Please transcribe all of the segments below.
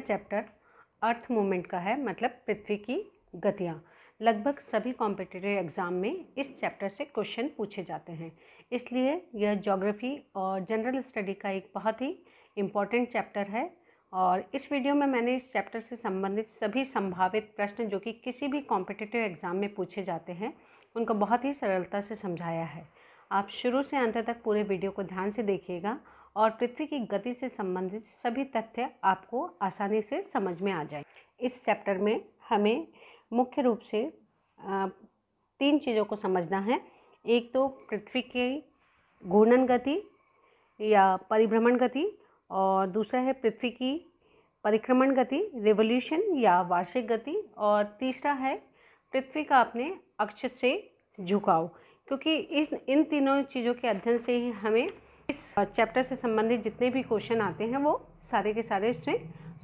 का chapter earth movement का है मतलब पृथ्वी की गतियाँ लगभग सभी कॉम्पिटिटिव एग्ज़ाम में इस चैप्टर से क्वेश्चन पूछे जाते हैं इसलिए यह जोग्राफ़ी और जनरल स्टडी का एक बहुत ही इम्पॉर्टेंट चैप्टर है और इस वीडियो में मैंने इस चैप्टर से संबंधित सभी संभावित प्रश्न जो कि किसी भी कॉम्पिटिटिव एग्ज़ाम में पूछे जाते हैं उनको बहुत ही सरलता से समझाया है आप शुरू से अंत तक पूरे वीडियो को ध्यान से देखिएगा और पृथ्वी की गति से संबंधित सभी तथ्य आपको आसानी से समझ में आ जाए इस चैप्टर में हमें मुख्य रूप से तीन चीज़ों को समझना है एक तो पृथ्वी की घूर्णन गति या परिभ्रमण गति और दूसरा है पृथ्वी की परिक्रमण गति रिवोल्यूशन या वार्षिक गति और तीसरा है पृथ्वी का अपने अक्ष से झुकाव क्योंकि इन इन तीनों चीज़ों के अध्ययन से ही हमें इस चैप्टर से संबंधित जितने भी क्वेश्चन आते हैं वो सारे के सारे इसमें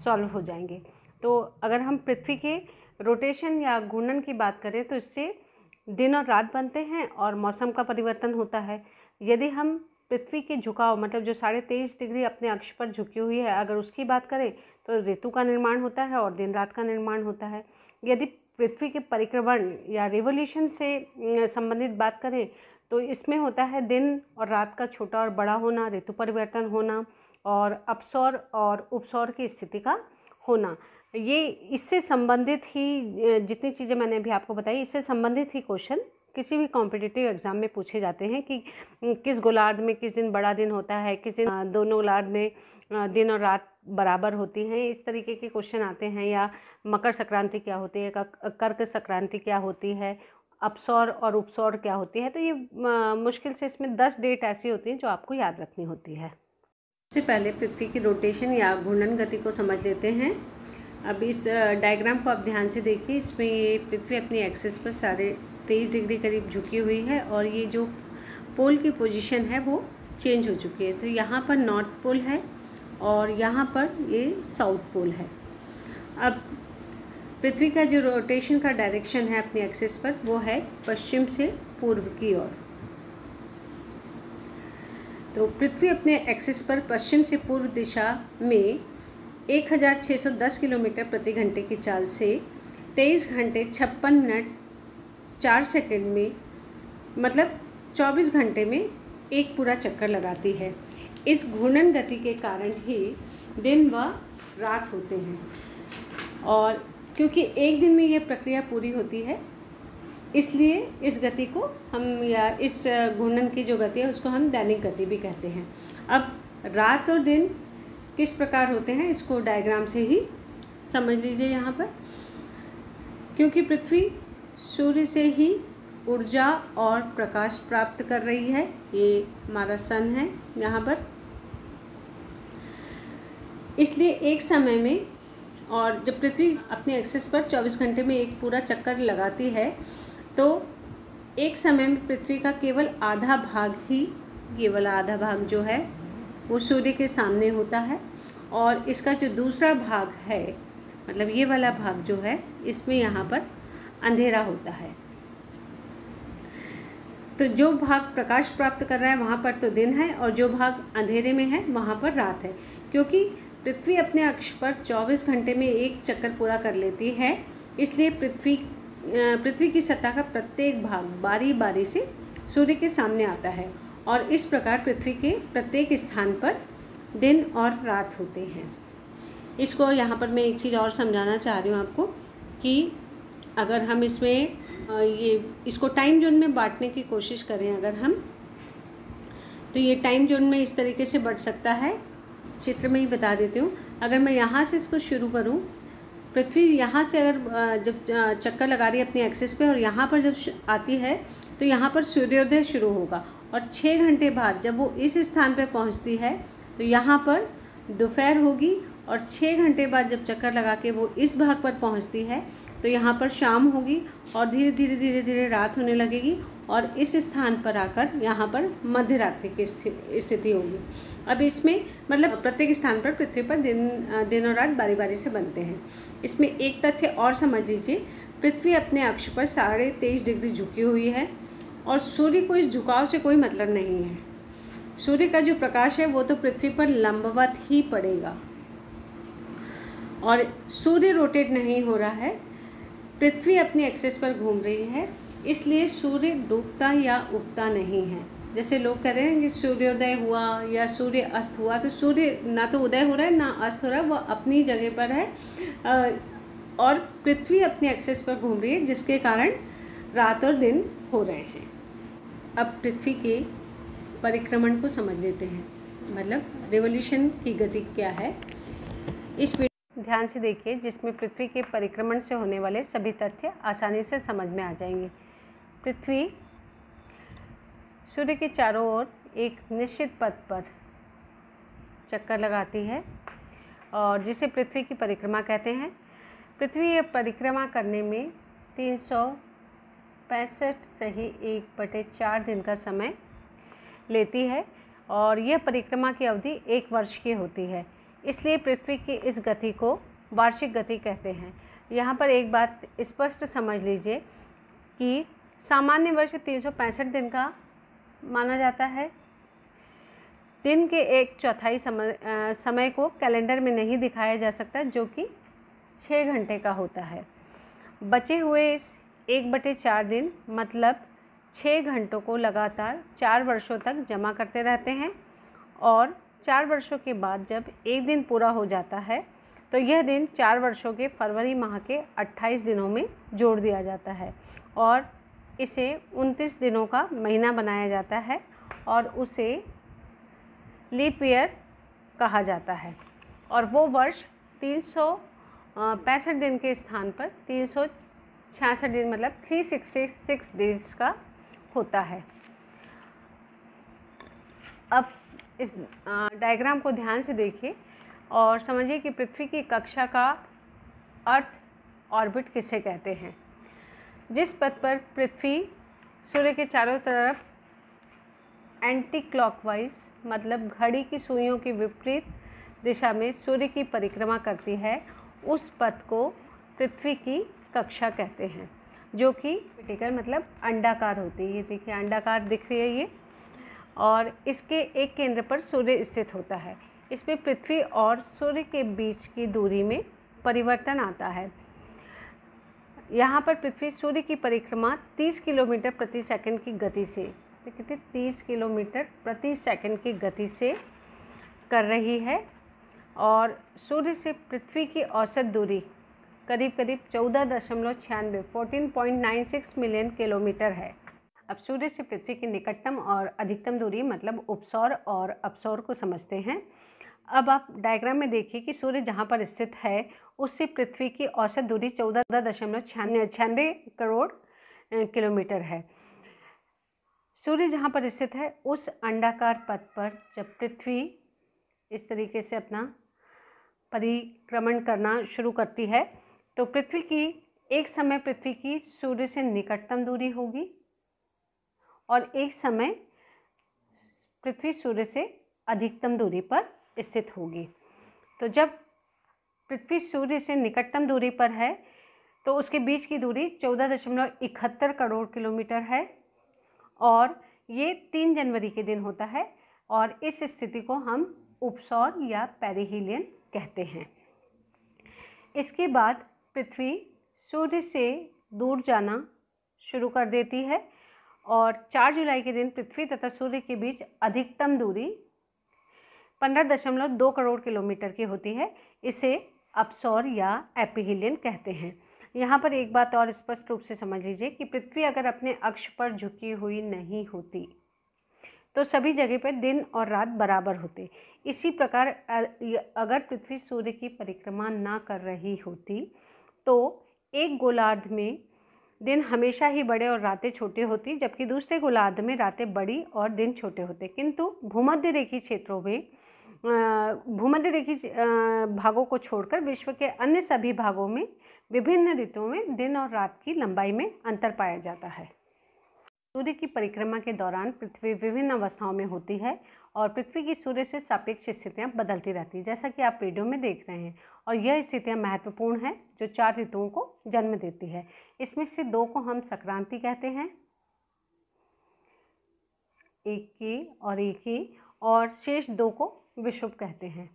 सॉल्व हो जाएंगे तो अगर हम पृथ्वी के रोटेशन या घूर्णन की बात करें तो इससे दिन और रात बनते हैं और मौसम का परिवर्तन होता है यदि हम पृथ्वी के झुकाव मतलब जो साढ़े तेईस डिग्री अपने अक्ष पर झुकी हुई है अगर उसकी बात करें तो ऋतु का निर्माण होता है और दिन रात का निर्माण होता है यदि पृथ्वी के परिक्रमण या रिवोल्यूशन से संबंधित बात करें तो इसमें होता है दिन और रात का छोटा और बड़ा होना ऋतु परिवर्तन होना और अपसौर और उपसौर की स्थिति का होना ये इससे संबंधित ही जितनी चीज़ें मैंने अभी आपको बताई इससे संबंधित ही क्वेश्चन किसी भी कॉम्पिटिटिव एग्ज़ाम में पूछे जाते हैं कि किस गोलार्ध में किस दिन बड़ा दिन होता है किस दिन दोनों गोलार्ध में दिन और रात बराबर होती हैं इस तरीके के क्वेश्चन आते हैं या मकर संक्रांति क्या होती है कर्क संक्रांति क्या होती है अपसौर और उपसौर क्या होती है तो ये मुश्किल से इसमें दस डेट ऐसी होती हैं जो आपको याद रखनी होती है सबसे पहले पृथ्वी की रोटेशन या घूर्णन गति को समझ लेते हैं अब इस डायग्राम को आप ध्यान से देखिए इसमें ये पृथ्वी अपनी एक्सेस पर सारे तेईस डिग्री करीब झुकी हुई है और ये जो पोल की पोजीशन है वो चेंज हो चुकी है तो यहाँ पर नॉर्थ पोल है और यहाँ पर ये साउथ पोल है अब पृथ्वी का जो रोटेशन का डायरेक्शन है अपने एक्सेस पर वो है पश्चिम से पूर्व की ओर तो पृथ्वी अपने एक्सेस पर पश्चिम से पूर्व दिशा में 1610 किलोमीटर प्रति घंटे की चाल से 23 घंटे छप्पन मिनट चार सेकंड में मतलब 24 घंटे में एक पूरा चक्कर लगाती है इस घूर्णन गति के कारण ही दिन व रात होते हैं और क्योंकि एक दिन में यह प्रक्रिया पूरी होती है इसलिए इस गति को हम या इस घूर्णन की जो गति है उसको हम दैनिक गति भी कहते हैं अब रात और दिन किस प्रकार होते हैं इसको डायग्राम से ही समझ लीजिए यहाँ पर क्योंकि पृथ्वी सूर्य से ही ऊर्जा और प्रकाश प्राप्त कर रही है ये हमारा सन है यहाँ पर इसलिए एक समय में और जब पृथ्वी अपने एक्सेस पर 24 घंटे में एक पूरा चक्कर लगाती है तो एक समय में पृथ्वी का केवल आधा भाग ही केवल आधा भाग जो है वो सूर्य के सामने होता है और इसका जो दूसरा भाग है मतलब ये वाला भाग जो है इसमें यहाँ पर अंधेरा होता है तो जो भाग प्रकाश प्राप्त कर रहा है वहाँ पर तो दिन है और जो भाग अंधेरे में है वहाँ पर रात है क्योंकि पृथ्वी अपने अक्ष पर 24 घंटे में एक चक्कर पूरा कर लेती है इसलिए पृथ्वी पृथ्वी की सतह का प्रत्येक भाग बारी बारी से सूर्य के सामने आता है और इस प्रकार पृथ्वी के प्रत्येक स्थान पर दिन और रात होते हैं इसको यहाँ पर मैं एक चीज़ और समझाना चाह रही हूँ आपको कि अगर हम इसमें ये इसको टाइम जोन में बांटने की कोशिश करें अगर हम तो ये टाइम जोन में इस तरीके से बढ़ सकता है चित्र में ही बता देती हूँ अगर मैं यहाँ से इसको शुरू करूँ पृथ्वी यहाँ से अगर जब चक्कर लगा रही है अपनी एक्सेस पे और यहाँ पर जब आती है तो यहाँ पर सूर्योदय शुरू होगा और छः घंटे बाद जब वो इस स्थान पर पहुँचती है तो यहाँ पर दोपहर होगी और छः घंटे बाद जब चक्कर लगा के वो इस भाग पर पहुँचती है तो यहाँ पर शाम होगी और धीरे धीरे धीरे धीरे रात होने लगेगी और इस स्थान पर आकर यहाँ पर मध्य रात्रि की स्थिति होगी अब इसमें मतलब प्रत्येक स्थान पर पृथ्वी पर दिन दिन और रात बारी बारी से बनते हैं इसमें एक तथ्य और समझ लीजिए पृथ्वी अपने अक्ष पर साढ़े तेईस डिग्री झुकी हुई है और सूर्य को इस झुकाव से कोई मतलब नहीं है सूर्य का जो प्रकाश है वो तो पृथ्वी पर लंबवत ही पड़ेगा और सूर्य रोटेट नहीं हो रहा है पृथ्वी अपने एक्सेस पर घूम रही है इसलिए सूर्य डूबता या उगता नहीं है जैसे लोग कहते हैं कि सूर्योदय हुआ या सूर्य अस्त हुआ तो सूर्य ना तो उदय हो रहा है ना अस्त हो रहा है वह अपनी जगह पर है और पृथ्वी अपने एक्सेस पर घूम रही है जिसके कारण रात और दिन हो रहे हैं अब पृथ्वी के परिक्रमण को समझ लेते हैं मतलब रेवोल्यूशन की गति क्या है इस ध्यान से देखिए जिसमें पृथ्वी के परिक्रमण से होने वाले सभी तथ्य आसानी से समझ में आ जाएंगे पृथ्वी सूर्य के चारों ओर एक निश्चित पथ पर चक्कर लगाती है और जिसे पृथ्वी की परिक्रमा कहते हैं पृथ्वी यह परिक्रमा करने में तीन सौ पैंसठ सही एक बटे चार दिन का समय लेती है और यह परिक्रमा की अवधि एक वर्ष की होती है इसलिए पृथ्वी की इस गति को वार्षिक गति कहते हैं यहाँ पर एक बात स्पष्ट समझ लीजिए कि सामान्य वर्ष तीन दिन का माना जाता है दिन के एक चौथाई समय समय को कैलेंडर में नहीं दिखाया जा सकता जो कि छः घंटे का होता है बचे हुए इस एक बटे चार दिन मतलब छः घंटों को लगातार चार वर्षों तक जमा करते रहते हैं और चार वर्षों के बाद जब एक दिन पूरा हो जाता है तो यह दिन चार वर्षों के फरवरी माह के 28 दिनों में जोड़ दिया जाता है और इसे 29 दिनों का महीना बनाया जाता है और उसे लीप ईयर कहा जाता है और वो वर्ष तीन पैंसठ दिन के स्थान पर तीन सौ छियासठ दिन मतलब थ्री सिक्सटी सिक्स डेज का होता है अब इस डायग्राम को ध्यान से देखिए और समझिए कि पृथ्वी की कक्षा का अर्थ ऑर्बिट किसे कहते हैं जिस पथ पर पृथ्वी सूर्य के चारों तरफ एंटी क्लॉकवाइज मतलब घड़ी की सुइयों की विपरीत दिशा में सूर्य की परिक्रमा करती है उस पथ को पृथ्वी की कक्षा कहते हैं जो कि पिटिकल मतलब अंडाकार होती है ये देखिए अंडाकार दिख रही है ये और इसके एक केंद्र पर सूर्य स्थित होता है इसमें पृथ्वी और सूर्य के बीच की दूरी में परिवर्तन आता है यहाँ पर पृथ्वी सूर्य की परिक्रमा 30 किलोमीटर प्रति सेकंड की गति से देखते तो तीस किलोमीटर प्रति सेकंड की गति से कर रही है और सूर्य से पृथ्वी की औसत दूरी करीब करीब चौदह दशमलव छियानवे fourteen point nine six million kilometre है अब सूर्य से पृथ्वी की निकटतम और अधिकतम दूरी मतलब उपसौर और अपसौर को समझते हैं अब आप डायग्राम में देखिए कि सूर्य जहाँ पर स्थित है उससे पृथ्वी की औसत दूरी चौदह दशमलव छियानवे छियानवे करोड़ किलोमीटर है सूर्य जहाँ पर स्थित है उस अंडाकार पथ पर जब पृथ्वी इस तरीके से अपना परिक्रमण करना शुरू करती है तो पृथ्वी की एक समय पृथ्वी की सूर्य से निकटतम दूरी होगी और एक समय पृथ्वी सूर्य से अधिकतम दूरी पर स्थित होगी तो जब पृथ्वी सूर्य से निकटतम दूरी पर है तो उसके बीच की दूरी चौदह दशमलव इकहत्तर करोड़ किलोमीटर है और ये तीन जनवरी के दिन होता है और इस स्थिति को हम उपसौर या पेरिहीलियन कहते हैं इसके बाद पृथ्वी सूर्य से दूर जाना शुरू कर देती है और 4 जुलाई के दिन पृथ्वी तथा सूर्य के बीच अधिकतम दूरी पंद्रह दशमलव दो करोड़ किलोमीटर की होती है इसे अपसौर या एपिहिलियन कहते हैं यहाँ पर एक बात और स्पष्ट रूप से समझ लीजिए कि पृथ्वी अगर अपने अक्ष पर झुकी हुई नहीं होती तो सभी जगह पर दिन और रात बराबर होते इसी प्रकार अगर पृथ्वी सूर्य की परिक्रमा ना कर रही होती तो एक गोलार्ध में दिन हमेशा ही बड़े और रातें छोटे होती जबकि दूसरे गोलार्ध में रातें बड़ी और दिन छोटे होते किंतु भूमध्य रेखी क्षेत्रों में भूमध्य रेखी भागों को छोड़कर विश्व के अन्य सभी भागों में विभिन्न ऋतुओं में दिन और रात की लंबाई में अंतर पाया जाता है सूर्य की परिक्रमा के दौरान पृथ्वी विभिन्न अवस्थाओं में होती है और पृथ्वी की सूर्य से सापेक्ष स्थितियाँ बदलती रहती हैं जैसा कि आप वीडियो में देख रहे हैं और यह स्थितियाँ महत्वपूर्ण हैं जो चार ऋतुओं को जन्म देती है इसमें से दो को हम संक्रांति कहते हैं एक की और एक ही और शेष दो को विषुभ कहते हैं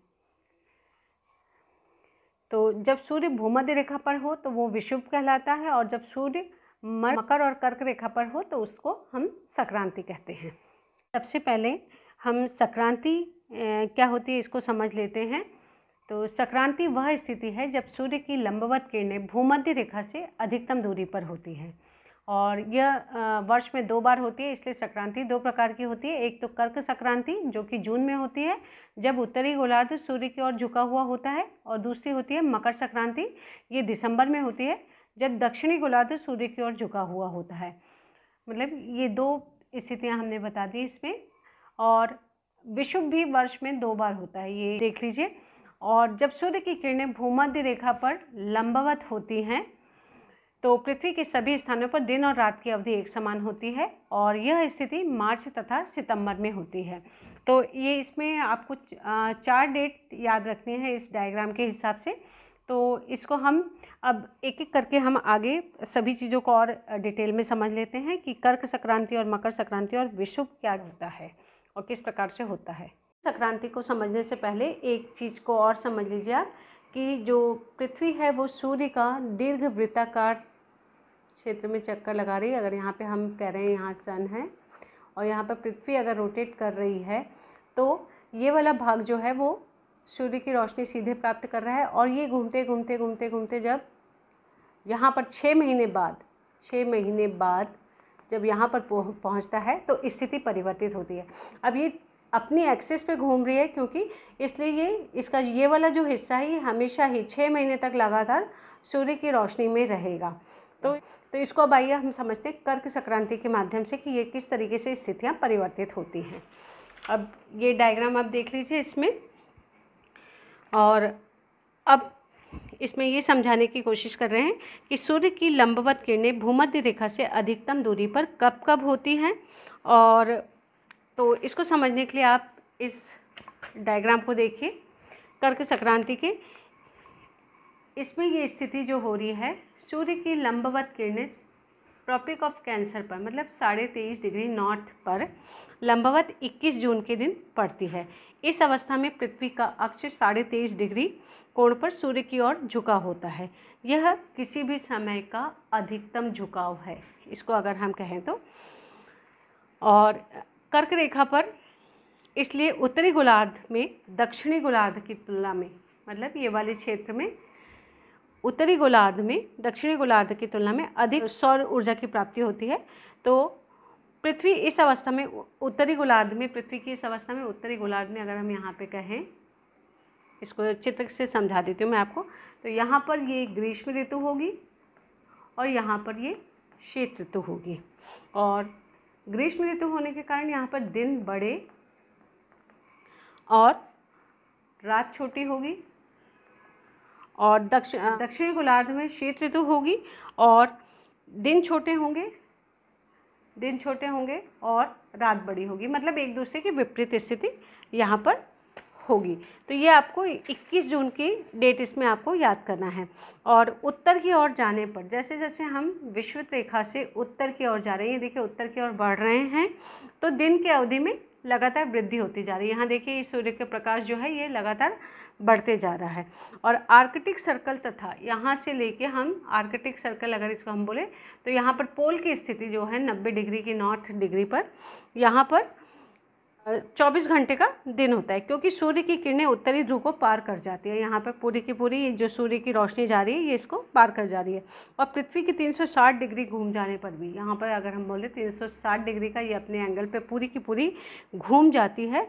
तो जब सूर्य भूमध्य रेखा पर हो तो वो विषुभ कहलाता है और जब सूर्य मकर और कर्क रेखा पर हो तो उसको हम संक्रांति कहते हैं सबसे पहले हम संक्रांति क्या होती है इसको समझ लेते हैं तो संक्रांति वह स्थिति है जब सूर्य की लंबवत किरणें भूमध्य रेखा से अधिकतम दूरी पर होती है और यह वर्ष में दो बार होती है इसलिए संक्रांति दो प्रकार की होती है एक तो कर्क संक्रांति जो कि जून में होती है जब उत्तरी गोलार्ध सूर्य की ओर झुका हुआ होता है और दूसरी होती है मकर संक्रांति ये दिसंबर में होती है जब दक्षिणी गोलार्ध सूर्य की ओर झुका हुआ होता है मतलब ये दो स्थितियाँ हमने बता दी इसमें और विषुभ भी वर्ष में दो बार होता है ये देख लीजिए और जब सूर्य की किरणें भूमध्य रेखा पर लंबवत होती हैं तो पृथ्वी के सभी स्थानों पर दिन और रात की अवधि एक समान होती है और यह स्थिति मार्च तथा सितंबर में होती है तो ये इसमें आपको चार डेट याद रखने हैं इस डायग्राम के हिसाब से तो इसको हम अब एक एक करके हम आगे सभी चीज़ों को और डिटेल में समझ लेते हैं कि कर्क संक्रांति और मकर संक्रांति और विश्व क्या होता है और किस प्रकार से होता है संक्रांति को समझने से पहले एक चीज़ को और समझ लीजिए आप कि जो पृथ्वी है वो सूर्य का दीर्घ वृत्ताकार क्षेत्र में चक्कर लगा रही है अगर यहाँ पे हम कह रहे हैं यहाँ सन है और यहाँ पर पृथ्वी अगर रोटेट कर रही है तो ये वाला भाग जो है वो सूर्य की रोशनी सीधे प्राप्त कर रहा है और ये घूमते घूमते घूमते घूमते जब यहाँ पर छः महीने बाद छः महीने बाद जब यहाँ पर पहुँचता है तो स्थिति परिवर्तित होती है अब ये अपनी एक्सेस पे घूम रही है क्योंकि इसलिए ये इसका ये वाला जो हिस्सा है ये हमेशा ही छः महीने तक लगातार सूर्य की रोशनी में रहेगा तो तो इसको अब आइए हम समझते हैं कर्क संक्रांति के माध्यम से कि ये किस तरीके से स्थितियाँ परिवर्तित होती हैं अब ये डायग्राम आप देख लीजिए इसमें और अब इसमें ये समझाने की कोशिश कर रहे हैं कि सूर्य की लंबवत किरणें भूमध्य रेखा से अधिकतम दूरी पर कब कब होती हैं और तो इसको समझने के लिए आप इस डायग्राम को देखिए कर्क संक्रांति के इसमें ये स्थिति जो हो रही है सूर्य की लंबवत किरणें ट्रॉपिक ऑफ कैंसर पर मतलब साढ़े तेईस डिग्री नॉर्थ पर लंबवत 21 जून के दिन पड़ती है इस अवस्था में पृथ्वी का अक्ष साढ़े तेईस डिग्री कोण पर सूर्य की ओर झुका होता है यह किसी भी समय का अधिकतम झुकाव है इसको अगर हम कहें तो और कर्क रेखा पर इसलिए उत्तरी गोलार्ध में दक्षिणी गोलार्ध की तुलना में मतलब ये वाले क्षेत्र में उत्तरी गोलार्ध में दक्षिणी गोलार्ध की तुलना में अधिक सौर ऊर्जा की प्राप्ति होती है तो पृथ्वी इस अवस्था में उत्तरी गोलार्ध में पृथ्वी की इस अवस्था में उत्तरी गोलार्ध में अगर हम यहाँ पे कहें इसको चित्र से समझा देती हूँ मैं आपको तो यहाँ पर ये ग्रीष्म ऋतु होगी और यहाँ पर ये शीत ऋतु होगी और ग्रीष्म ऋतु होने के कारण यहाँ पर दिन बड़े और रात छोटी होगी और दक्षिण दक्षिणी गोलार्ध में शीत ऋतु होगी और दिन छोटे होंगे दिन छोटे होंगे और रात बड़ी होगी मतलब एक दूसरे की विपरीत स्थिति यहाँ पर होगी तो ये आपको 21 जून की डेट इसमें आपको याद करना है और उत्तर की ओर जाने पर जैसे जैसे हम विश्व रेखा से उत्तर की ओर जा रहे हैं देखिए उत्तर की ओर बढ़ रहे हैं तो दिन के अवधि में लगातार वृद्धि होती जा रही है यहाँ देखिए इस सूर्य के प्रकाश जो है ये लगातार बढ़ते जा रहा है और आर्कटिक सर्कल तथा यहाँ से लेके हम आर्कटिक सर्कल अगर इसको हम बोले तो यहाँ पर पोल की स्थिति जो है नब्बे डिग्री की नॉर्थ डिग्री पर यहाँ पर 24 घंटे का दिन होता है क्योंकि सूर्य की किरणें उत्तरी ध्रुव को पार कर जाती है यहाँ पर पूरी की पूरी जो सूर्य की रोशनी जा रही है ये इसको पार कर जा रही है और पृथ्वी की 360 डिग्री घूम जाने पर भी यहाँ पर अगर हम बोले 360 डिग्री का ये अपने एंगल पे पूरी की पूरी घूम जाती है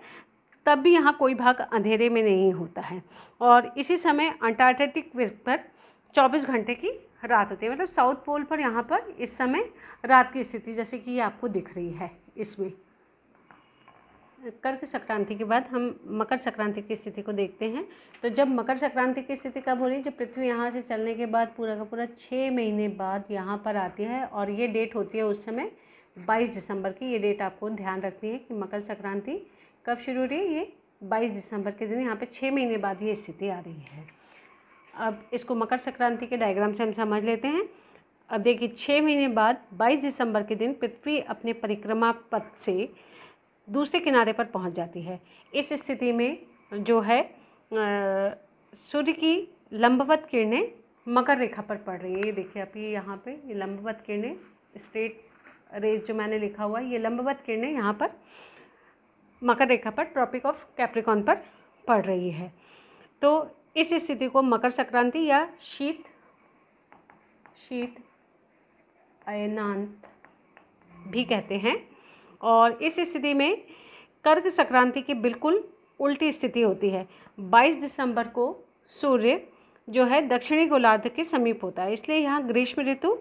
तब भी यहाँ कोई भाग अंधेरे में नहीं होता है और इसी समय अंटार्कटिक पर चौबीस घंटे की रात होती है मतलब साउथ पोल पर यहाँ पर इस समय रात की स्थिति जैसे कि ये आपको दिख रही है इसमें कर्क संक्रांति के बाद हम मकर संक्रांति की स्थिति को देखते हैं तो जब मकर संक्रांति की स्थिति कब हो रही है जब पृथ्वी यहाँ से चलने के बाद पूरा का पूरा छः महीने बाद यहाँ पर आती है और ये डेट होती है उस समय बाईस दिसंबर की ये डेट आपको ध्यान रखनी है कि मकर संक्रांति कब शुरू हो रही है ये बाईस दिसंबर के दिन यहाँ पर छः महीने बाद ये स्थिति आ रही है अब इसको मकर संक्रांति के डायग्राम से हम समझ लेते हैं अब देखिए छः महीने बाद बाईस दिसंबर के दिन पृथ्वी अपने परिक्रमा पथ से दूसरे किनारे पर पहुंच जाती है इस स्थिति में जो है सूर्य की लंबवत किरणें मकर रेखा पर पड़ रही है ये देखिए आप ये यहाँ पर ये लंबवत किरणें स्ट्रेट रेज जो मैंने लिखा हुआ है ये लंबवत किरणें यहाँ पर मकर रेखा पर ट्रॉपिक ऑफ कैप्रिकॉन पर पड़ रही है तो इस स्थिति को मकर संक्रांति या शीत शीत अयनांत भी कहते हैं और इस स्थिति में कर्क संक्रांति की बिल्कुल उल्टी स्थिति होती है 22 दिसंबर को सूर्य जो है दक्षिणी गोलार्ध के समीप होता है इसलिए यहाँ ग्रीष्म ऋतु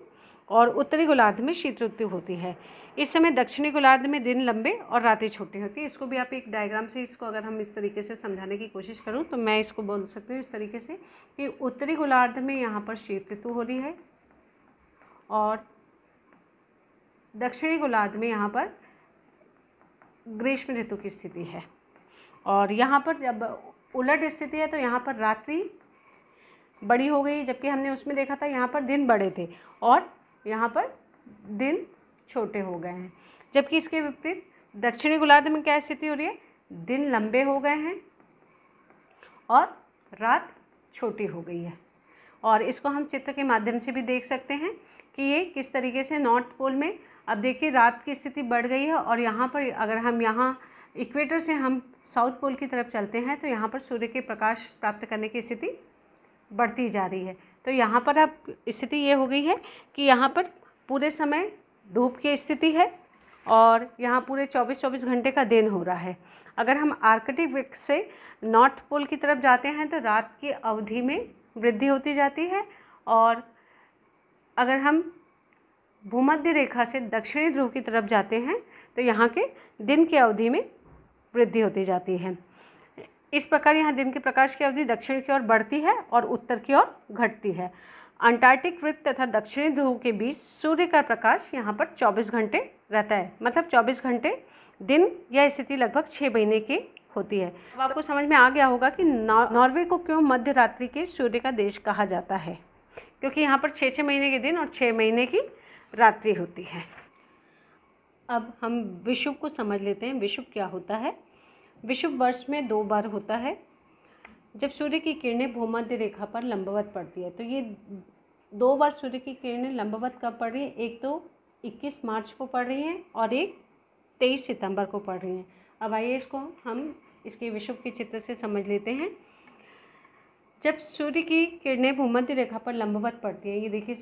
और उत्तरी गोलार्ध में शीत ऋतु होती है इस समय दक्षिणी गोलार्ध में दिन लंबे और रातें छोटी होती है इसको भी आप एक डायग्राम से इसको अगर हम इस तरीके से समझाने की कोशिश करूँ तो मैं इसको बोल सकती हूँ इस तरीके से कि उत्तरी गोलार्ध में यहाँ पर शीत ऋतु हो रही है और दक्षिणी गोलार्ध में यहाँ पर ग्रीष्म ऋतु की स्थिति है और यहाँ पर जब उलट स्थिति है तो यहाँ पर रात्रि बड़ी हो गई जबकि हमने उसमें देखा था यहाँ पर दिन बड़े थे और यहाँ पर दिन छोटे हो गए हैं जबकि इसके विपरीत दक्षिणी गोलार्ध में क्या स्थिति हो रही है दिन लंबे हो गए हैं और रात छोटी हो गई है और इसको हम चित्र के माध्यम से भी देख सकते हैं कि ये किस तरीके से नॉर्थ पोल में अब देखिए रात की स्थिति बढ़ गई है और यहाँ पर अगर हम यहाँ इक्वेटर से हम साउथ पोल की तरफ चलते हैं तो यहाँ पर सूर्य के प्रकाश प्राप्त करने की स्थिति बढ़ती जा रही है तो यहाँ पर अब स्थिति ये हो गई है कि यहाँ पर पूरे समय धूप की स्थिति है और यहाँ पूरे 24-24 घंटे का दिन हो रहा है अगर हम आर्कटिक विक से नॉर्थ पोल की तरफ जाते हैं तो रात की अवधि में वृद्धि होती जाती है और अगर हम भूमध्य रेखा से दक्षिणी ध्रुव की तरफ जाते हैं तो यहाँ के दिन की अवधि में वृद्धि होती जाती है इस प्रकार यहाँ दिन के प्रकाश की अवधि दक्षिण की ओर बढ़ती है और उत्तर की ओर घटती है अंटार्कटिक वृत्त तथा दक्षिणी ध्रुव के बीच सूर्य का प्रकाश यहाँ पर 24 घंटे रहता है मतलब 24 घंटे दिन यह स्थिति लगभग छः महीने की होती है अब आपको समझ में आ गया होगा कि नॉर्वे को क्यों मध्य रात्रि के सूर्य का देश कहा जाता है क्योंकि यहाँ पर छः छः महीने के दिन और छः महीने की रात्रि होती है अब हम विशुभ को समझ लेते हैं विशुभ क्या होता है विशुभ वर्ष में दो बार होता है जब सूर्य की किरणें भूमध्य रेखा पर लंबवत पड़ती है तो ये दो बार सूर्य की किरणें लंबवत कब पड़ रही है एक तो 21 मार्च को पड़ रही हैं और एक 23 सितंबर को पड़ रही हैं अब आइए इसको हम इसके विषुव के चित्र से समझ लेते हैं जब सूर्य की किरणें भूमध्य रेखा पर लंबवत पड़ती हैं ये देखिए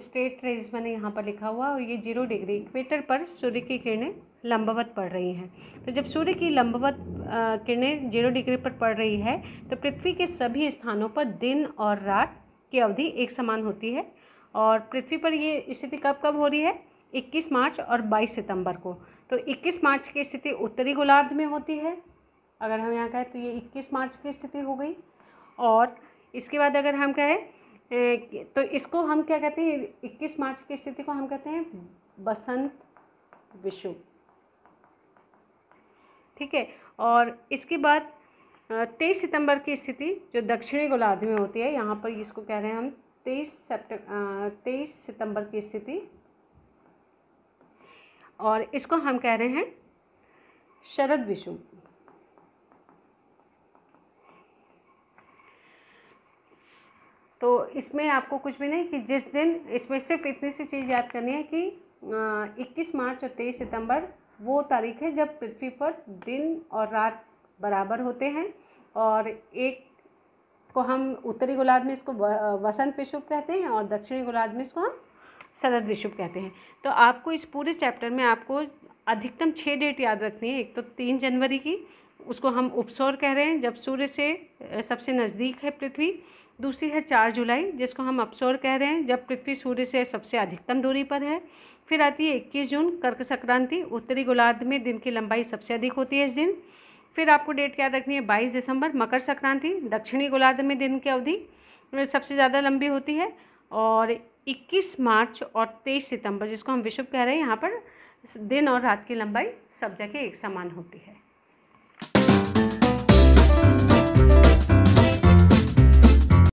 स्ट्रेट रेज मैंने यहाँ पर लिखा हुआ और ये जीरो डिग्री इक्वेटर पर सूर्य की किरणें लंबवत पड़ रही हैं तो जब सूर्य की लंबवत किरणें जीरो डिग्री पर पड़ रही है तो पृथ्वी के सभी स्थानों पर दिन और रात की अवधि एक समान होती है और पृथ्वी पर ये स्थिति कब कब हो रही है 21 मार्च और 22 सितंबर को तो 21 मार्च की स्थिति उत्तरी गोलार्ध में होती है अगर हम यहाँ कहें तो ये 21 मार्च की स्थिति हो गई और इसके बाद अगर हम कहें तो इसको हम क्या कहते हैं 21 मार्च की स्थिति को हम कहते हैं बसंत विषु ठीक है और इसके बाद तेईस सितंबर की स्थिति जो दक्षिणी गोलार्ध में होती है यहाँ पर इसको कह रहे हैं हम तेईस सेप्टेम्बर तेईस सितंबर की स्थिति और इसको हम कह रहे हैं शरद विषु तो इसमें आपको कुछ भी नहीं कि जिस दिन इसमें सिर्फ इतनी सी चीज़ याद करनी है कि इक्कीस मार्च और तेईस सितंबर वो तारीख है जब पृथ्वी पर दिन और रात बराबर होते हैं और एक को हम उत्तरी गोलार्ध में इसको वसंत विषुव कहते हैं और दक्षिणी गोलार्ध में इसको हम शरद विषुव कहते हैं तो आपको इस पूरे चैप्टर में आपको अधिकतम छः डेट याद रखनी है एक तो तीन जनवरी की उसको हम उपसौर कह रहे हैं जब सूर्य से सबसे नज़दीक है पृथ्वी दूसरी है चार जुलाई जिसको हम अपसोर कह रहे हैं जब पृथ्वी सूर्य से सबसे अधिकतम दूरी पर है फिर आती है इक्कीस जून कर्क संक्रांति उत्तरी गोलार्ध में दिन की लंबाई सबसे अधिक होती है इस दिन फिर आपको डेट याद रखनी है बाईस दिसंबर मकर संक्रांति दक्षिणी गोलार्ध में दिन की अवधि सबसे ज़्यादा लंबी होती है और 21 मार्च और 23 सितंबर जिसको हम विश्व कह रहे हैं यहाँ पर दिन और रात की लंबाई सब जगह एक समान होती है